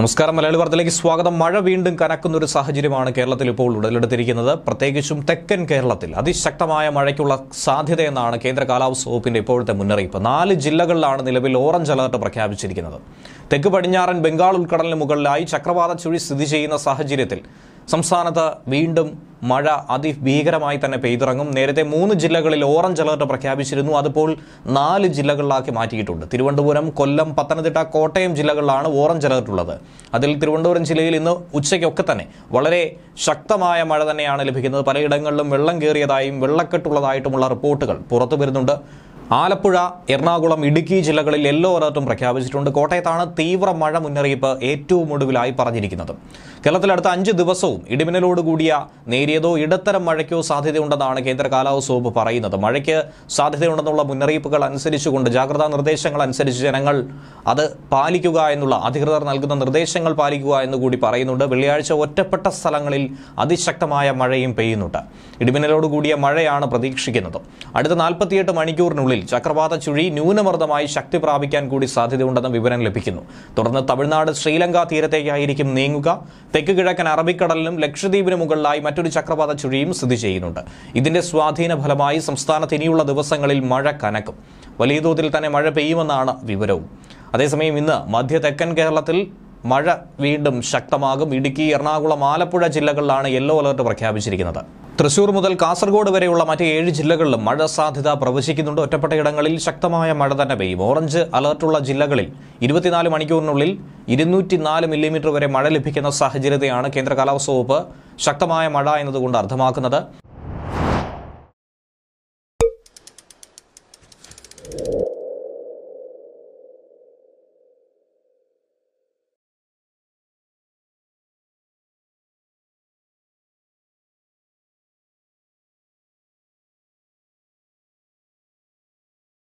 നമസ്കാരം മലയാളി വാർത്തയിലേക്ക് സ്വാഗതം മഴ വീണ്ടും കനക്കുന്ന ഒരു സാഹചര്യമാണ് കേരളത്തിൽ ഇപ്പോൾ ഉടലെടുത്തിരിക്കുന്നത് പ്രത്യേകിച്ചും തെക്കൻ കേരളത്തിൽ അതിശക്തമായ മഴയ്ക്കുള്ള സാധ്യതയെന്നാണ് കേന്ദ്ര കാലാവസ്ഥ വകുപ്പിന്റെ ഇപ്പോഴത്തെ മുന്നറിയിപ്പ് നാല് ജില്ലകളിലാണ് നിലവിൽ ഓറഞ്ച് അലർട്ട് പ്രഖ്യാപിച്ചിരിക്കുന്നത് തെക്ക് പടിഞ്ഞാറൻ ബംഗാൾ ഉൾക്കടലിന് മുകളിലായി ചക്രവാത ചുഴി സ്ഥിതി ചെയ്യുന്ന സാഹചര്യത്തിൽ സംസ്ഥാനത്ത് വീണ്ടും മഴ അതിഭീകരമായി തന്നെ പെയ്തിറങ്ങും നേരത്തെ മൂന്ന് ജില്ലകളിൽ ഓറഞ്ച് അലർട്ട് പ്രഖ്യാപിച്ചിരുന്നു അതിപ്പോൾ നാല് ജില്ലകളിലാക്കി മാറ്റിയിട്ടുണ്ട് തിരുവനന്തപുരം കൊല്ലം പത്തനംതിട്ട കോട്ടയം ജില്ലകളിലാണ് ഓറഞ്ച് അലർട്ട് ഉള്ളത് അതിൽ തിരുവനന്തപുരം ജില്ലയിൽ ഇന്ന് ഉച്ചയ്ക്കൊക്കെ തന്നെ വളരെ ശക്തമായ മഴ തന്നെയാണ് ലഭിക്കുന്നത് പലയിടങ്ങളിലും വെള്ളം കയറിയതായും വെള്ളക്കെട്ടുള്ളതായിട്ടുമുള്ള റിപ്പോർട്ടുകൾ പുറത്തു വരുന്നുണ്ട് ആലപ്പുഴ എറണാകുളം ഇടുക്കി ജില്ലകളിൽ യെല്ലോ അലർട്ടും പ്രഖ്യാപിച്ചിട്ടുണ്ട് കോട്ടയത്താണ് തീവ്ര മഴ മുന്നറിയിപ്പ് ഏറ്റവും ഒടുവിലായി പറഞ്ഞിരിക്കുന്നത് കേരളത്തിൽ അടുത്ത അഞ്ച് ദിവസവും ഇടിമിന്നലോടുകൂടിയ നേരിയതോ ഇടത്തരം മഴയ്ക്കോ സാധ്യതയുണ്ടെന്നാണ് കേന്ദ്ര കാലാവസ്ഥ വകുപ്പ് പറയുന്നത് മഴയ്ക്ക് സാധ്യതയുണ്ടെന്നുള്ള മുന്നറിയിപ്പുകൾ അനുസരിച്ചുകൊണ്ട് ജാഗ്രതാ നിർദ്ദേശങ്ങൾ അനുസരിച്ച് ജനങ്ങൾ അത് പാലിക്കുക എന്നുള്ള അധികൃതർ നൽകുന്ന നിർദ്ദേശങ്ങൾ പാലിക്കുക എന്ന് കൂടി പറയുന്നുണ്ട് വെള്ളിയാഴ്ച ഒറ്റപ്പെട്ട സ്ഥലങ്ങളിൽ അതിശക്തമായ മഴയും പെയ്യുന്നുണ്ട് ഇടിമിന്നലോട് കൂടിയ മഴയാണ് പ്രതീക്ഷിക്കുന്നത് അടുത്ത നാൽപ്പത്തിയെട്ട് മണിക്കൂറിനുള്ളിൽ ചക്രവാത ചുഴി ന്യൂനമർദ്ദമായി ശക്തി പ്രാപിക്കാൻ കൂടി സാധ്യതയുണ്ടെന്ന് വിവരം ലഭിക്കുന്നു തുടർന്ന് തമിഴ്നാട് ശ്രീലങ്ക തീരത്തേക്കായിരിക്കും നീങ്ങുക തെക്ക് കിഴക്കൻ അറബിക്കടലിലും ലക്ഷദ്വീപിന് മുകളിലായി മറ്റൊരു ചക്രവാത ചുഴിയും സ്ഥിതി ചെയ്യുന്നുണ്ട് ഇതിന്റെ സ്വാധീന ഫലമായി സംസ്ഥാനത്ത് ഇനിയുള്ള ദിവസങ്ങളിൽ മഴ കനക്കും വലിയ തോതിൽ തന്നെ മഴ പെയ്യുമെന്നാണ് വിവരവും അതേസമയം ഇന്ന് മധ്യ തെക്കൻ കേരളത്തിൽ മഴ വീണ്ടും ശക്തമാകും ഇടുക്കി എറണാകുളം ആലപ്പുഴ ജില്ലകളിലാണ് യെല്ലോ അലർട്ട് പ്രഖ്യാപിച്ചിരിക്കുന്നത് തൃശൂർ മുതൽ കാസർഗോഡ് വരെയുള്ള മറ്റ് ഏഴ് ജില്ലകളിലും മഴ സാധ്യത പ്രവചിക്കുന്നുണ്ട് ഒറ്റപ്പെട്ട ഇടങ്ങളിൽ ശക്തമായ മഴ തന്നെ പെയ്യും ഓറഞ്ച് അലർട്ടുള്ള ജില്ലകളിൽ ഇരുപത്തിനാല് മണിക്കൂറിനുള്ളിൽ നാല് മില്ലിമീറ്റർ വരെ മഴ ലഭിക്കുന്ന സാഹചര്യത്തെയാണ് കേന്ദ്ര കാലാവസ്ഥ വകുപ്പ് ശക്തമായ മഴ എന്നതുകൊണ്ട് അർത്ഥമാക്കുന്നത്